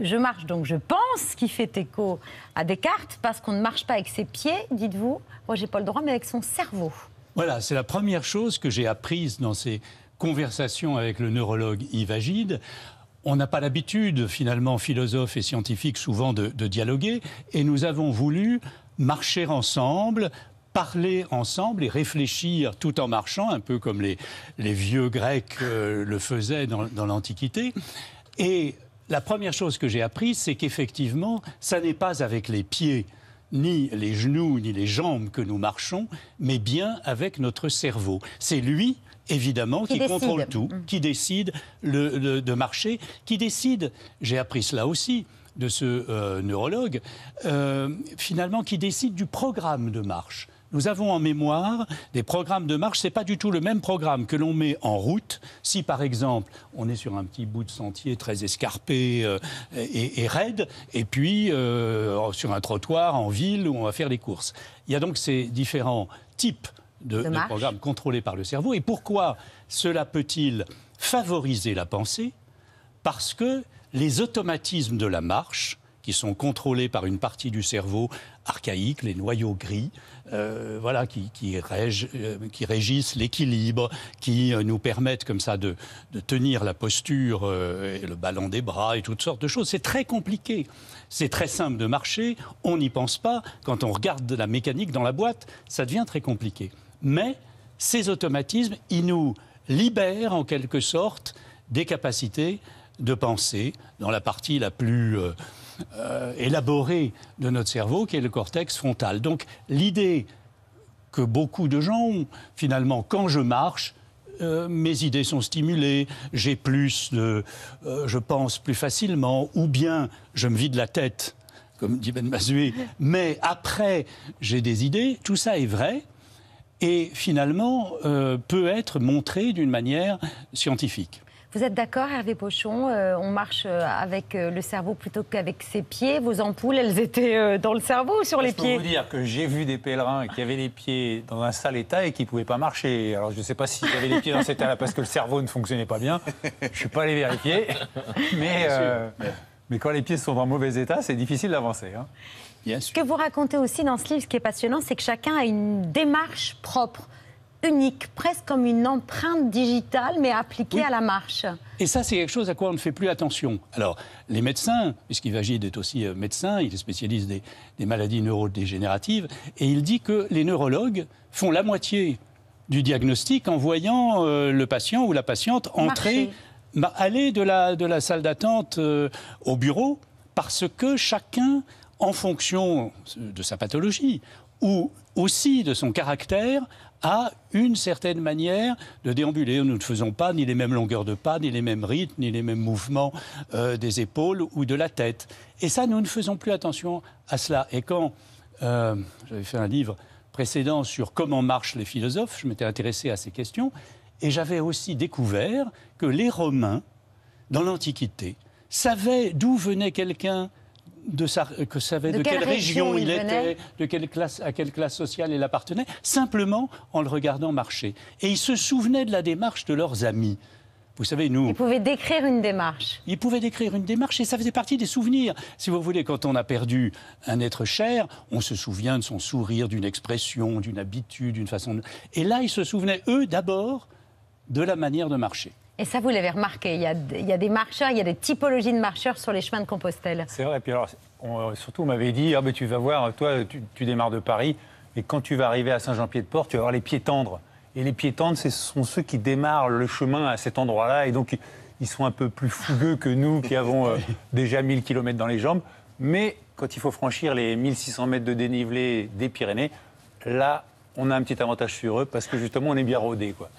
je marche donc je pense, qui fait écho à Descartes, parce qu'on ne marche pas avec ses pieds, dites-vous. Moi, j'ai pas le droit, mais avec son cerveau. Voilà, c'est la première chose que j'ai apprise dans ces conversations avec le neurologue Yves Agide. On n'a pas l'habitude, finalement, philosophes et scientifiques, souvent de, dialoguer, et nous avons voulu marcher ensemble, parler ensemble et réfléchir tout en marchant, un peu comme les, les vieux Grecs euh, le faisaient dans, dans l'Antiquité. Et la première chose que j'ai apprise, c'est qu'effectivement, ça n'est pas avec les pieds ni les genoux ni les jambes que nous marchons, mais bien avec notre cerveau. C'est lui, évidemment, qui, contrôle tout, mm. qui décide de marcher, qui décide, j'ai appris cela aussi de ce euh, neurologue, euh, finalement, qui décide du programme de marche. Nous avons en mémoire des programmes de marche. Ce n'est pas du tout le même programme que l'on met en route. Si, par exemple, on est sur un petit bout de sentier très escarpé euh, et, raide, et puis euh, sur un trottoir en ville où on va faire les courses. Il y a donc ces différents types de programmes contrôlés par le cerveau. Et pourquoi cela peut-il favoriser la pensée Parce que les automatismes de la marche qui sont contrôlés par une partie du cerveau archaïque, les noyaux gris, euh, voilà, qui, euh, qui régissent l'équilibre, qui euh, nous permettent comme ça de, de tenir la posture et le ballon des bras et toutes sortes de choses. C'est très compliqué. C'est très simple de marcher, on n'y pense pas. Quand on regarde la mécanique dans la boîte, ça devient très compliqué. Mais ces automatismes, ils nous libèrent en quelque sorte des capacités de penser dans la partie la plus... Euh, élaboré de notre cerveau, qui est le cortex frontal. Donc l'idée que beaucoup de gens ont, finalement, quand je marche, euh, mes idées sont stimulées, j'ai plus de, euh, je pense plus facilement, ou bien je me vide la tête, comme dit Ben Mazué, mais après j'ai des idées, tout ça est vrai et finalement peut être montré d'une manière scientifique. Vous êtes d'accord, Hervé Pochon euh, On marche euh, avec euh, le cerveau plutôt qu'avec ses pieds. Vos ampoules, elles étaient dans le cerveau ou sur les pieds Je peux vous dire que j'ai vu des pèlerins qui avaient les pieds dans un sale état et qui ne pouvaient pas marcher. Alors, je ne sais pas s'ils avaient les pieds dans cet état-là parce que le cerveau ne fonctionnait pas bien. Je ne suis pas allé vérifier. Mais, mais quand les pieds sont dans mauvais état, c'est difficile d'avancer. Hein. Ce que vous racontez aussi dans ce livre, ce qui est passionnant, c'est que chacun a une démarche propre unique, presque comme une empreinte digitale, mais appliquée à la marche. Et ça, c'est quelque chose à quoi on ne fait plus attention. Alors, les médecins, puisqu'il puisqu'Ivagide d'être aussi euh, médecin, il est spécialiste des, maladies neurodégénératives, et il dit que les neurologues font la moitié du diagnostic en voyant euh, le patient ou la patiente entrer, aller de la, de la salle d'attente euh, au bureau, parce que chacun, en fonction de sa pathologie, ou aussi de son caractère à une certaine manière de déambuler. Nous ne faisons pas ni les mêmes longueurs de pas, ni les mêmes rythmes, ni les mêmes mouvements euh, des épaules ou de la tête. Et ça, nous ne faisons plus attention à cela. Et quand euh, j'avais fait un livre précédent sur comment marchent les philosophes, je m'étais intéressé à ces questions, et j'avais aussi découvert que les Romains, dans l'Antiquité, savaient d'où venait quelqu'un de sa, que savait de, quelle, région, il, était, de quelle classe, à quelle classe sociale il appartenait, simplement en le regardant marcher. Et ils se souvenaient de la démarche de leurs amis. Vous savez, nous. Ils pouvaient décrire une démarche. Ils pouvaient décrire une démarche et ça faisait partie des souvenirs. Si vous voulez, quand on a perdu un être cher, on se souvient de son sourire, d'une expression, d'une habitude, d'une façon Et là, ils se souvenaient, eux, d'abord, de la manière de marcher. Et ça, vous l'avez remarqué, il y, a, des marcheurs, il y a des typologies de marcheurs sur les chemins de Compostelle. C'est vrai, et puis alors, euh, surtout, on m'avait dit, ah ben, tu vas voir, toi, tu, démarres de Paris, et quand tu vas arriver à Saint-Jean-Pied-de-Port, tu vas avoir les pieds tendres. Et les pieds tendres, ce sont ceux qui démarrent le chemin à cet endroit-là, et donc ils sont un peu plus fougueux que nous, qui avons euh, déjà 1000 km dans les jambes. Mais quand il faut franchir les 1600 mètres de dénivelé des Pyrénées, là, on a un petit avantage sur eux, parce que justement, on est bien rodés, quoi.